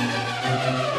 Música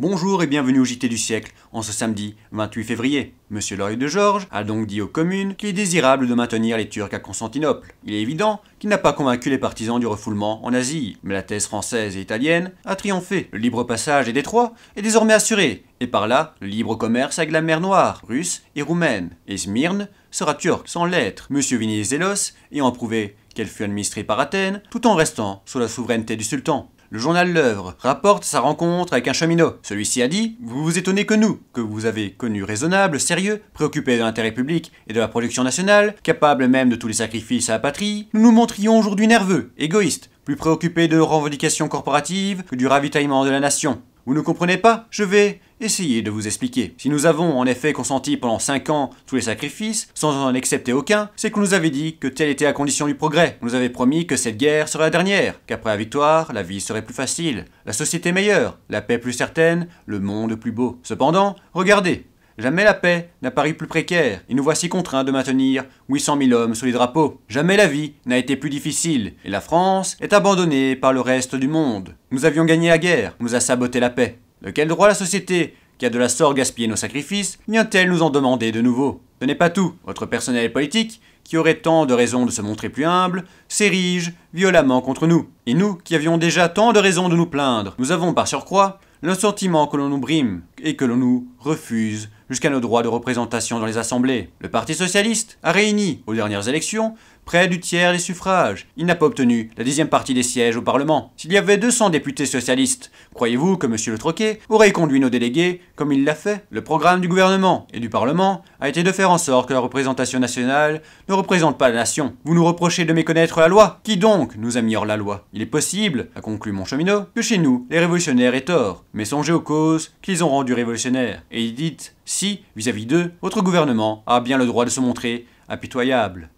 Bonjour et bienvenue au JT du siècle. En ce samedi 28 février, Monsieur Lloyd de Georges a donc dit aux communes qu'il est désirable de maintenir les Turcs à Constantinople. Il est évident qu'il n'a pas convaincu les partisans du refoulement en Asie, mais la thèse française et italienne a triomphé. Le libre passage des détroits est désormais assuré, et par là, le libre commerce avec la mer Noire, russe et roumaine. Et Smyrne sera turc sans l'être. M. zélos ayant prouvé qu'elle fut administrée par Athènes, tout en restant sous la souveraineté du sultan. Le journal L'œuvre rapporte sa rencontre avec un cheminot. Celui-ci a dit Vous vous étonnez que nous, que vous avez connu raisonnable, sérieux, préoccupé de l'intérêt public et de la production nationale, capable même de tous les sacrifices à la patrie, nous nous montrions aujourd'hui nerveux, égoïstes, plus préoccupés de revendications corporatives que du ravitaillement de la nation. Vous ne comprenez pas Je vais essayer de vous expliquer. Si nous avons en effet consenti pendant 5 ans tous les sacrifices, sans en accepter aucun, c'est qu'on nous avait dit que telle était la condition du progrès. On nous avait promis que cette guerre serait la dernière, qu'après la victoire, la vie serait plus facile, la société meilleure, la paix plus certaine, le monde plus beau. Cependant, regardez, Jamais la paix n'a paru plus précaire, et nous voici contraints de maintenir 800 000 hommes sous les drapeaux. Jamais la vie n'a été plus difficile, et la France est abandonnée par le reste du monde. Nous avions gagné la guerre, nous a saboté la paix. De quel droit la société, qui a de la sorte gaspillé nos sacrifices, vient-elle nous en demander de nouveau Ce n'est pas tout. Votre personnel politique, qui aurait tant de raisons de se montrer plus humble, s'érige violemment contre nous. Et nous, qui avions déjà tant de raisons de nous plaindre, nous avons par surcroît le sentiment que l'on nous brime et que l'on nous refuse jusqu'à nos droits de représentation dans les assemblées. Le Parti socialiste a réuni, aux dernières élections, près du tiers des suffrages. Il n'a pas obtenu la dixième partie des sièges au Parlement. S'il y avait 200 députés socialistes, croyez-vous que M. Le Troquet aurait conduit nos délégués comme il l'a fait Le programme du gouvernement et du Parlement a été de faire en sorte que la représentation nationale ne représente pas la nation. Vous nous reprochez de méconnaître la loi Qui donc nous a hors la loi Il est possible, a conclu mon cheminot, que chez nous, les révolutionnaires aient tort. Mais songez aux causes qu'ils ont rendues révolutionnaires. Et dites si, vis-à-vis d'eux, votre gouvernement a bien le droit de se montrer impitoyable.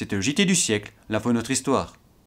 C'est un JT du siècle, l'info de notre histoire.